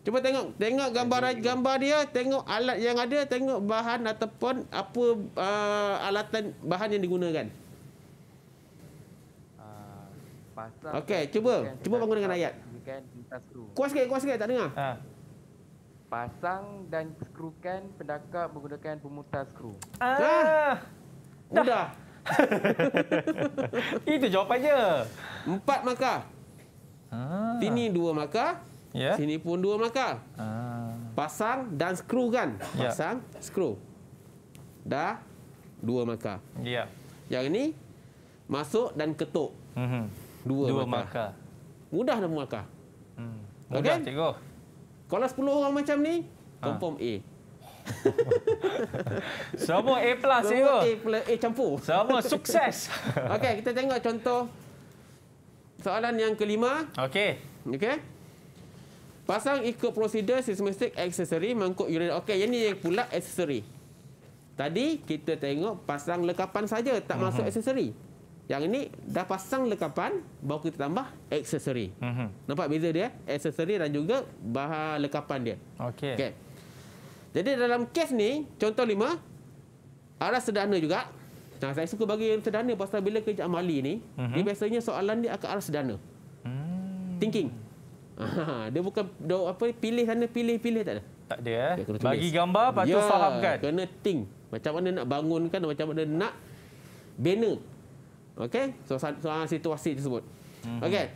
Cuba tengok tengok gambar gambar dia, tengok alat yang ada, tengok bahan ataupun apa uh, alatan bahan yang digunakan. Uh, Okey, cuba. Cuba bangun dengan ayat. Kuas sikit, kuas sikit. Tak dengar. Uh. Pasang dan skrukan pendakar menggunakan pemutar skru. Ah. Dah. Udah. Itu jawapannya. Empat maka. Ah. Sini dua maka. Yeah. Ya. Sini pun dua maka. Ah. Pasang dan skru kan? Ya. Pasang, yeah. skru. Dah dua maka. Yeah. Ya. Yang ini, masuk dan ketuk. Mm -hmm. Dua, dua markah. Mudah nak markah. Hmm. Mudah, okay? cikgu. Kalau sepuluh orang macam ni, ha. confirm A. Semua A plus Semua A, plus, A campur Semua sukses Okey kita tengok contoh Soalan yang kelima Okey Okey Pasang ikut prosedur seismistik aksesori mangkuk urinal. Okey, yang ni yang pula aksesori. Tadi kita tengok pasang lekapan saja tak uh mhm. -huh. masuk aksesori. Yang ini dah pasang lekapan baru kita tambah aksesori. Uh mhm. -huh. Nampak beza dia? Aksesori dan juga bahan lekapan dia. Okey. Okay. Jadi dalam kes ni, contoh lima, arah sederhana juga. Nah, ha, saya suka bagi yang sederhana pasal bila kerja amali ni, uh-huh. biasanya soalan dia akan aras sederhana. Hmm. Thinking. Ha, dia bukan dia apa pilih sana pilih pilih tak ada. Tak ada eh. Kena bagi gambar patut ya, fahamkan. Kena think. Macam mana nak bangunkan, macam mana nak bina. Okey, so, so, so situasi tersebut. Uh-huh. Okey.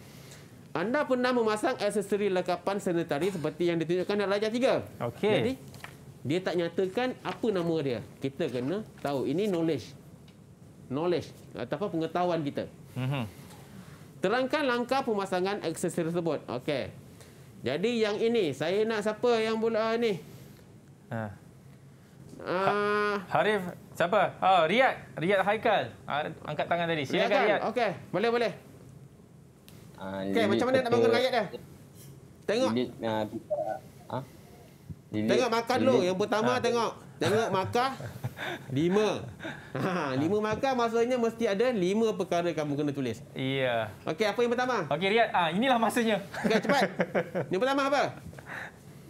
Anda pernah memasang aksesori lengkapan sanitari seperti yang ditunjukkan dalam rajah 3. Okey. Jadi, dia tak nyatakan apa nama dia. Kita kena tahu. Ini knowledge. Knowledge atau apa pengetahuan kita. Mhm. Terangkan langkah pemasangan aksesori tersebut. Okey. Jadi yang ini, saya nak siapa yang bola uh, ni? Uh, Harif, siapa? Oh, Riyad. Riyad Haikal. Uh, angkat tangan tadi. Silakan Riyad. Riyad. Okey, boleh, boleh. Ah, Okey, macam mana nak bangun Riyad dia? Tengok. Ini, uh, Lilik, tengok makan lilik. dulu. Yang pertama ha. tengok. Tengok makan. Lima. Ha, lima makan maksudnya mesti ada lima perkara kamu kena tulis. Iya. Yeah. Okey, apa yang pertama? Okey, Riyad. Ha, inilah masanya. Okey, cepat. yang pertama apa?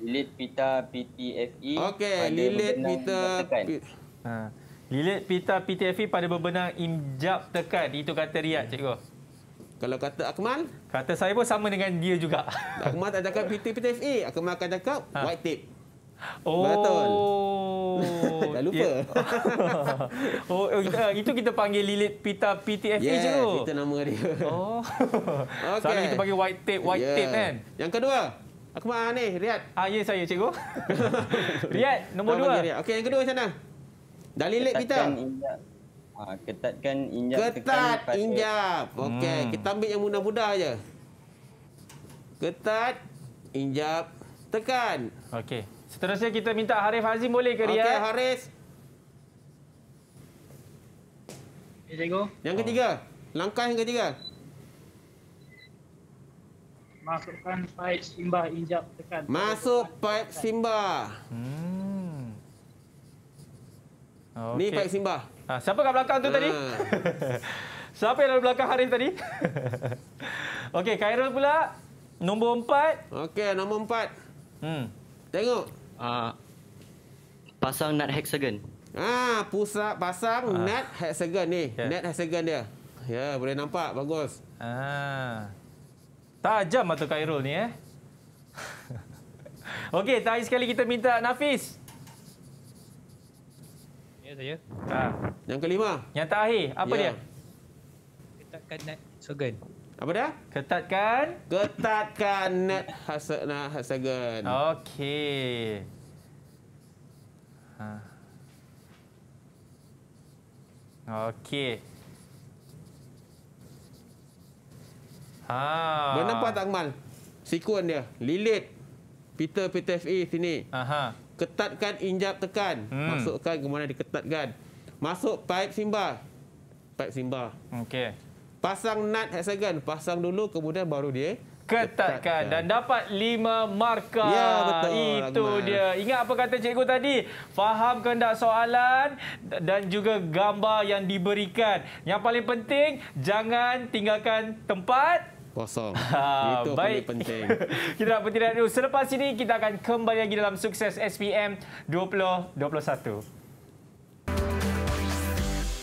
Lilit pita PTFE. Okey, lilit pita... Ha. Lilit pita PTFE pada berbenang injap tekan. Itu kata Riyad, cikgu. Kalau kata Akmal? Kata saya pun sama dengan dia juga. Akmal tak cakap PTFE. Akmal akan cakap ha. white tape. Oh. Marathon. tak lupa. Oh, oh, kita, itu kita panggil Lilit Pita PTFA yeah, je tu. Ya, kita nama dia. oh. Okay. Selalu kita panggil white tape, white yeah. tape kan. Yang kedua. Aku mah ni, Riyad. Ah, ya saya, cikgu. Riyad, nombor dua. Okay, yang kedua macam mana? Dah lilit pita. Ha, ketatkan injap. Ketat injap. Okey, hmm. kita ambil yang mudah-mudah aja. Ketat injap tekan. Okey. Seterusnya kita minta Harif Hazim boleh ke Riyad? Okey, Haris. Cikgu. Yang ketiga. Langkah yang ketiga. Masukkan pipe simba injap tekan. Masuk pipe simba. Hmm. Okay. Ni pipe simba. Ha, siapa kat belakang tu ha. tadi? siapa yang ada belakang Harif tadi? Okey, Khairul pula. Nombor empat. Okey, nombor empat. Hmm. Tengok uh, ah, pasang nut hexagon. Ha, ah, pusat pasang uh, nut hexagon ni. Yeah. Nut hexagon dia. Ya, yeah, boleh nampak bagus. Ah. Tajam atau kairul ni eh. Okey, terakhir sekali kita minta Nafis. Ya, saya. Ah. Yang kelima. Yang terakhir, apa yeah. dia? Letakkan nut hexagon. Apa dah? Ketatkan. Ketatkan net hasana hasagan. Okey. Ha. Okey. Ha. Boleh nampak tak Akmal? Sikun dia. Lilit. Peter PTFE sini. Aha. Ketatkan injap tekan. Hmm. Masukkan ke mana diketatkan. Masuk pipe simba. Pipe simba. Okey. Pasang nut hexagon. Pasang dulu, kemudian baru dia ketatkan dan dapat lima markah. Ya, betul. Itu Agman. dia. Ingat apa kata cikgu tadi? Faham kehendak soalan dan juga gambar yang diberikan. Yang paling penting, jangan tinggalkan tempat kosong. Ha, Itu baik. paling penting. kita nak berhenti dulu. Selepas ini, kita akan kembali lagi dalam sukses SPM 2021.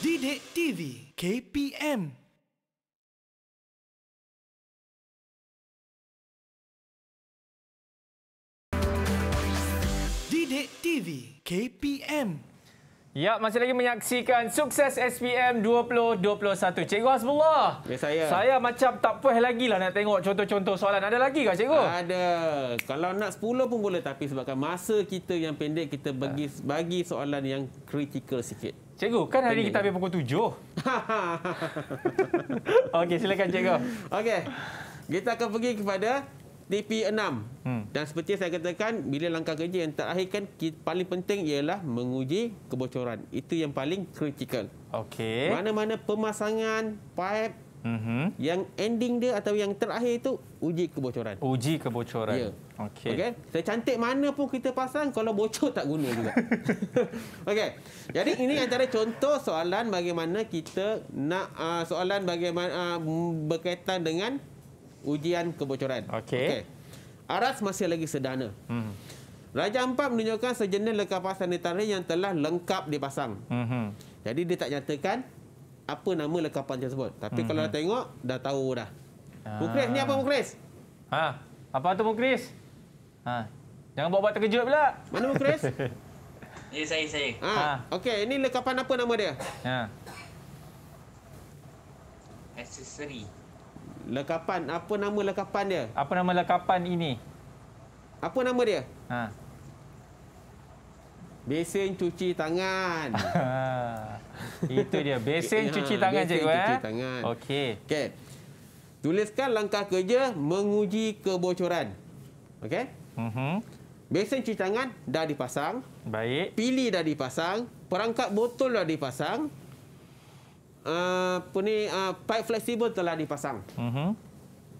Didik TV KPM Bilik TV KPM. Ya, masih lagi menyaksikan sukses SPM 2021. Cikgu Hasbullah. Ya, saya. Saya macam tak puas lagi lah nak tengok contoh-contoh soalan. Ada lagi ke, Cikgu? Ada. Kalau nak 10 pun boleh. Tapi sebabkan masa kita yang pendek, kita bagi ah. bagi soalan yang kritikal sikit. Cikgu, kan hari pendek. kita habis pukul 7. Okey, silakan, Cikgu. Okey. Kita akan pergi kepada TP6 hmm. dan seperti saya katakan bila langkah kerja yang terakhir kan paling penting ialah menguji kebocoran itu yang paling kritikal okey mana-mana pemasangan pipe Mm-hmm. Yang ending dia atau yang terakhir itu uji kebocoran. Uji kebocoran. okay ya. Okey. Okey. Secantik mana pun kita pasang kalau bocor tak guna juga. okay Jadi ini antara contoh soalan bagaimana kita nak uh, soalan bagaimana uh, berkaitan dengan ujian kebocoran. Okey. Okay. Aras masih lagi sederhana. Hmm. Raja Ampat menunjukkan sejenis lekapan sanitari yang telah lengkap dipasang. Hmm. Jadi dia tak nyatakan apa nama lekapan tersebut. Tapi hmm. kalau dah tengok, dah tahu dah. Ha. Mukris, ni apa Mukris? Ha. Apa tu Mukris? Ha. Jangan buat-buat terkejut pula. Mana Mukris? Ini yeah, saya, saya. Ha. ha. Okey, ini lekapan apa nama dia? Ha. Accessory lekapan apa nama lekapan dia? Apa nama lekapan ini? Apa nama dia? Ha. Besen cuci tangan. Ha. Itu dia, besen ha, cuci tangan besen cikgu eh. Cuci tangan. Okey. Okey. Tuliskan langkah kerja menguji kebocoran. Okey? Uh mhm. -huh. Besen cuci tangan dah dipasang. Baik. Pili dah dipasang, perangkat botol dah dipasang. Eh, apa ni uh, pipe fleksibel telah dipasang. Uh-huh.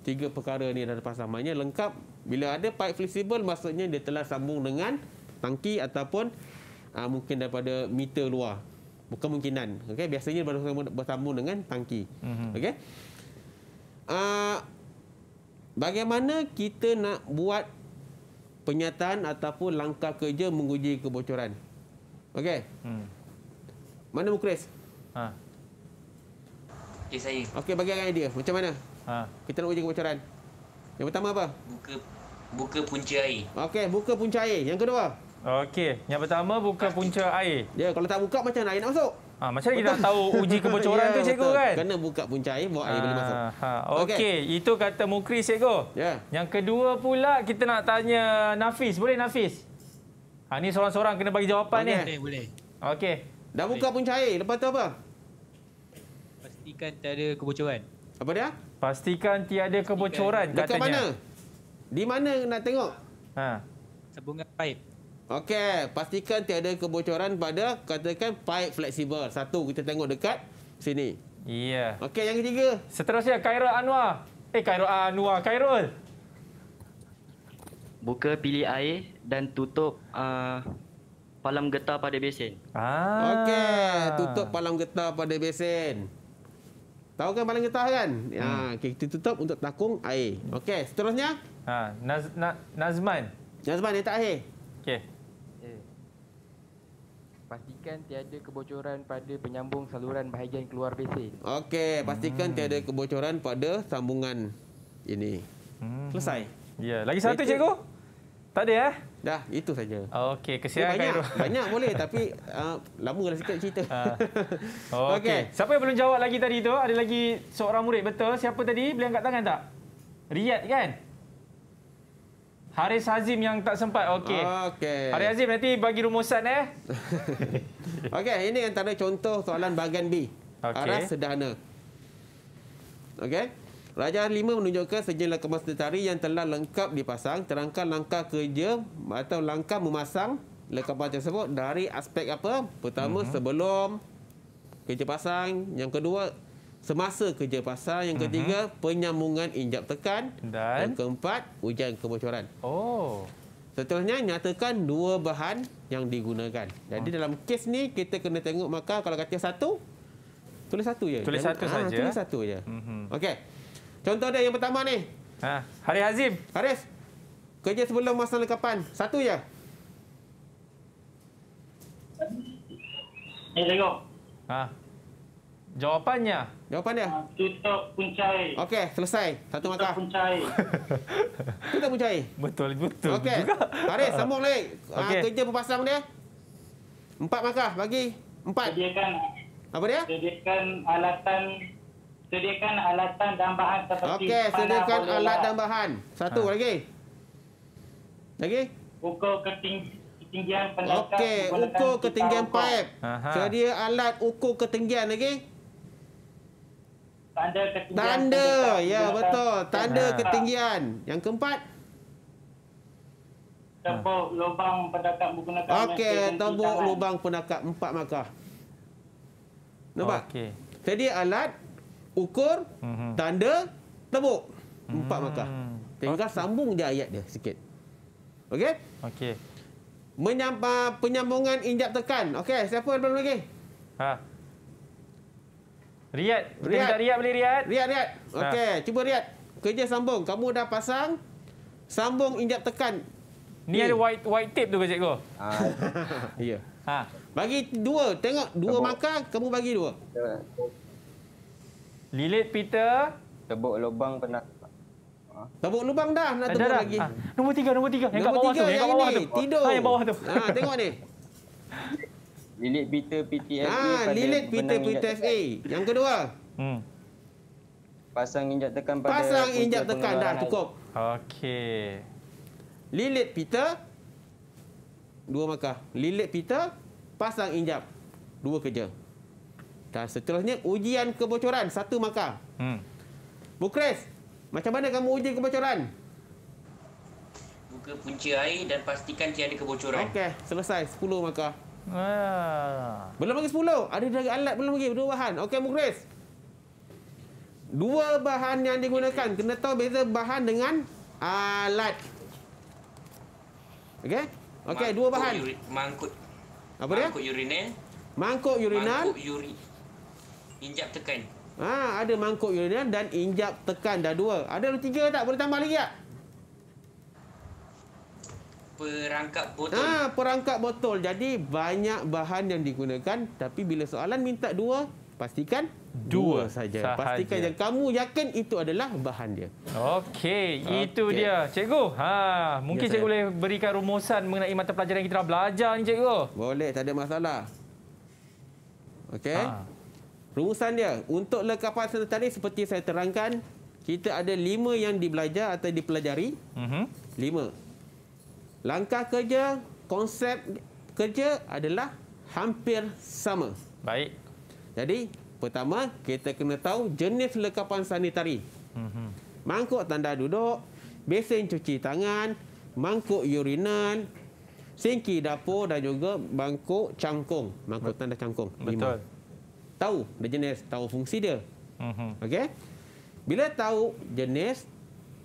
Tiga perkara ni dah dipasang. Maknanya lengkap. Bila ada pipe fleksibel maksudnya dia telah sambung dengan tangki ataupun uh, mungkin daripada meter luar. Bukan kemungkinan. Okey, biasanya baru bersambung dengan tangki. Uh-huh. Okey. Uh, bagaimana kita nak buat penyataan ataupun langkah kerja menguji kebocoran? Okey. Hmm. Mana Mukris? Ha. Okey saya. Okey bagikan idea. Macam mana? Ha. Kita nak uji kebocoran. Yang pertama apa? Buka buka punca air. Okey, buka punca air. Yang kedua? Okey, yang pertama buka punca air. Ya, kalau tak buka macam mana air nak masuk? Ha, macam kita tahu uji ya, kebocoran ya, tu cikgu betul. kan? Kena buka punca air, buat ha, ah, boleh masuk. Ha, okey, okay. itu kata Mukri cikgu. Ya. Yang kedua pula kita nak tanya Nafis. Boleh Nafis? Ha, ni seorang-seorang kena bagi jawapan okay. ni. Boleh, boleh. Okey. Dah buka punca air, lepas tu apa? pastikan tiada kebocoran. Apa dia? Pastikan tiada kebocoran pastikan katanya. Dekat mana? Di mana nak tengok? Ha. Sambungan paip. Okey, pastikan tiada kebocoran pada katakan pipe fleksibel. Satu kita tengok dekat sini. Iya. Yeah. Okey, yang ketiga. Seterusnya Khairul Anwar. Eh Khairul Anwar, Khairul. Buka pilih air dan tutup uh, palam getah pada besen. Ah. Okey, tutup palam getah pada besen. Tahu kan paling getah kan? Ya, ha, hmm. okay, kita tutup untuk takung air. Okey, seterusnya. Ha, Naz Na Nazman. Nazman, yang terakhir. Okey. Eh. Pastikan tiada kebocoran pada penyambung saluran bahagian keluar besi. Okey, pastikan hmm. tiada kebocoran pada sambungan ini. Hmm. Selesai. Ya, lagi satu, cikgu. Tak ada eh? Dah, itu saja. Okey, kesian Khairul. Banyak, banyak boleh tapi uh, lama lah sikit cerita. Uh, Okey. Okay. Siapa yang belum jawab lagi tadi tu? Ada lagi seorang murid, betul? Siapa tadi? Boleh angkat tangan tak? Riyad kan? Haris Hazim yang tak sempat. Okey. Okey. Haris Hazim nanti bagi rumusan eh. Okey, ini antara contoh soalan bahagian B. Okay. Aras sederhana. Okey. Rajahan 5 menunjukkan sejumlah kemas tentari yang telah lengkap dipasang terangkan langkah kerja atau langkah memasang lengkapan tersebut dari aspek apa? Pertama uh-huh. sebelum kerja pasang, yang kedua semasa kerja pasang, yang mhm. ketiga uh-huh. penyambungan injap tekan dan yang keempat ujian kebocoran. Oh. Seterusnya nyatakan dua bahan yang digunakan. Jadi oh. dalam kes ni kita kena tengok maka kalau kata satu tulis satu je. Tulis satu ah, saja. Tulis satu je. Uh-huh. Okey. Contoh dia yang pertama ni. Ha, Hari Azim. Haris. Kerja sebelum masa lengkapan. Satu je. Ni tengok. Ha. Jawapannya. Jawapan dia. Tutup puncai. Okey, selesai. Satu tutup markah. Puncai. tutup puncai. Betul, betul Okey. juga. Haris, sambung lagi. Ha, okay. Kerja berpasang dia. Empat markah bagi. Empat. Sediakan. Apa dia? Sediakan alatan sediakan alatan dan bahan seperti Okey, sediakan panah, alat dan bahan. Satu ha. lagi. Lagi? Ukur ketinggian penekan. Okey, ukur ketinggian paip. Jadi alat ukur ketinggian lagi. Tanda ketinggian. Tanda. Ya, betul. Tanda ha. ketinggian. Yang keempat? Tepuk lubang penekan menggunakan. Okey, tepuk lubang penekan. Empat markah. Nampak? Okey. Jadi alat ukur, mm-hmm. tanda, tepuk. Empat mm-hmm. makah. Tengok okay. sambung dia ayat dia sikit. Okey? Okey. Menyapa penyambungan injap tekan. Okey, siapa yang belum lagi? Ha. Riyad. Riyad. Kita Riyad boleh Riyad. Riyad, Riyad. Okey, ha. cuba Riyad. Kerja sambung. Kamu dah pasang. Sambung injap tekan. Ni ada white white tape tu ke cikgu? Ha. ya. Ha. Bagi dua. Tengok dua kamu. makan, kamu bagi dua. Lilit Peter. Tebuk lubang pernah. Ha? Tebuk lubang dah nak tebuk lagi. Ha. Nombor tiga, nombor tiga. Yang nombor kat bawah tu. Yang, ah, yang bawah Tu. Tidur. Ha, yang bawah tu. Ha, tengok ni. Lilit Peter PTFA. Ha, ah, Lilit Peter PTFA. Yang kedua. Hmm. Pasang injak tekan pada... Pasang injak tekan dah, cukup. Okey. Lilit Peter. Dua maka. Lilit Peter. Pasang injak. Dua kerja. Dan seterusnya ujian kebocoran satu maka Hmm. Bukres, macam mana kamu uji kebocoran? Buka punca air dan pastikan tiada kebocoran. Okey, selesai 10 maka Ah. Belum lagi 10. Ada lagi alat belum lagi dua bahan. Okey Mukris. Dua bahan yang digunakan kena tahu beza bahan dengan alat. Okey. Okey, dua bahan. Mangkuk. Apa dia? Mangkuk urinal. Mangkuk urinal. Mangkuk urinal injap tekan. Ha, ada mangkuk urinan dan injap tekan dah dua. Ada lagi tiga tak boleh tambah lagi tak? Perangkap botol. Ha, perangkap botol. Jadi banyak bahan yang digunakan tapi bila soalan minta dua, pastikan dua, dua saja. Sahaja. Pastikan yang kamu yakin itu adalah bahan dia. Okey, okay. itu dia. Cikgu, ha, mungkin ya, cikgu boleh berikan rumusan mengenai mata pelajaran yang kita dah belajar ni cikgu. Boleh, tak ada masalah. Okey. Ha. Rumusan dia, untuk lekapan senar tali seperti saya terangkan, kita ada lima yang dibelajar atau dipelajari. Mhm. Lima. Langkah kerja, konsep kerja adalah hampir sama. Baik. Jadi, pertama, kita kena tahu jenis lekapan sanitari. Mhm. Mangkuk tanda duduk, besin cuci tangan, mangkuk urinal, sinki dapur dan juga mangkuk cangkung. Mangkuk tanda cangkung. Lima. Betul tahu the jenis, tahu fungsi dia. Uh-huh. Bila tahu jenis,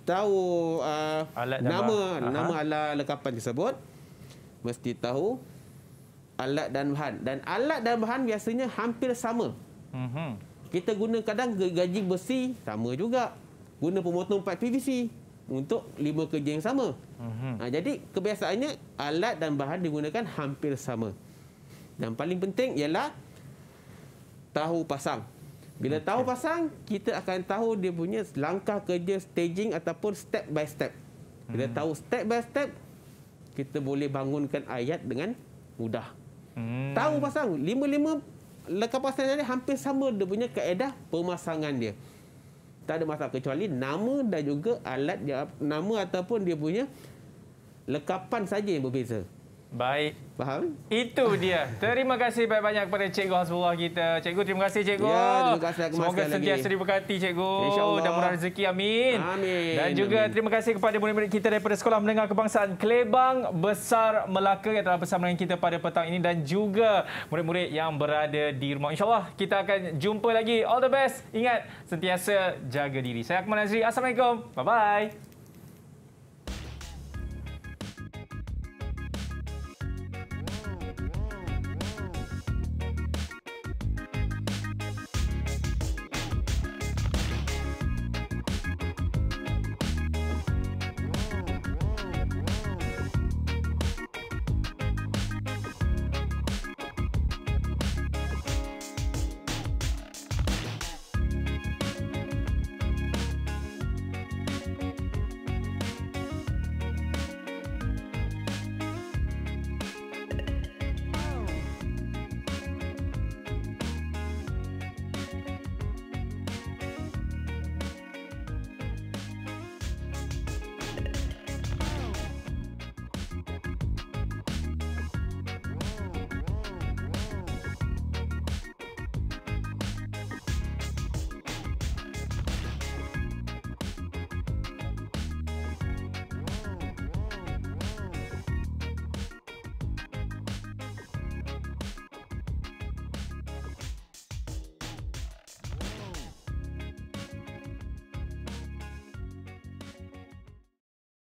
tahu uh, alat nama uh-huh. nama alat lengkapan tersebut, mesti tahu alat dan bahan. Dan alat dan bahan biasanya hampir sama. Uh-huh. Kita guna kadang gaji besi sama juga. Guna pemotong 4 PVC untuk lima kerja yang sama. Uh-huh. Mhm. Ha, nah, jadi kebiasaannya alat dan bahan digunakan hampir sama. Dan paling penting ialah tahu pasang. Bila okay. tahu pasang, kita akan tahu dia punya langkah kerja staging ataupun step by step. Bila hmm. tahu step by step, kita boleh bangunkan ayat dengan mudah. Hmm. Tahu pasang, lima-lima lekap pasang tadi hampir sama dia punya kaedah pemasangan dia. Tak ada masalah kecuali nama dan juga alat nama ataupun dia punya lekapan saja yang berbeza. Baik. Faham? Itu dia. Terima kasih banyak-banyak kepada Cikgu Hasbullah kita. Cikgu, terima kasih Cikgu. Ya, terima kasih. Aku Semoga sentiasa diberkati Cikgu. InsyaAllah. Dan murah rezeki. Amin. Amin. Dan juga Amin. terima kasih kepada murid-murid kita daripada Sekolah Menengah Kebangsaan klebang Besar Melaka yang telah bersama dengan kita pada petang ini dan juga murid-murid yang berada di rumah. InsyaAllah kita akan jumpa lagi. All the best. Ingat, sentiasa jaga diri. Saya Akmal Azri. Assalamualaikum. Bye-bye.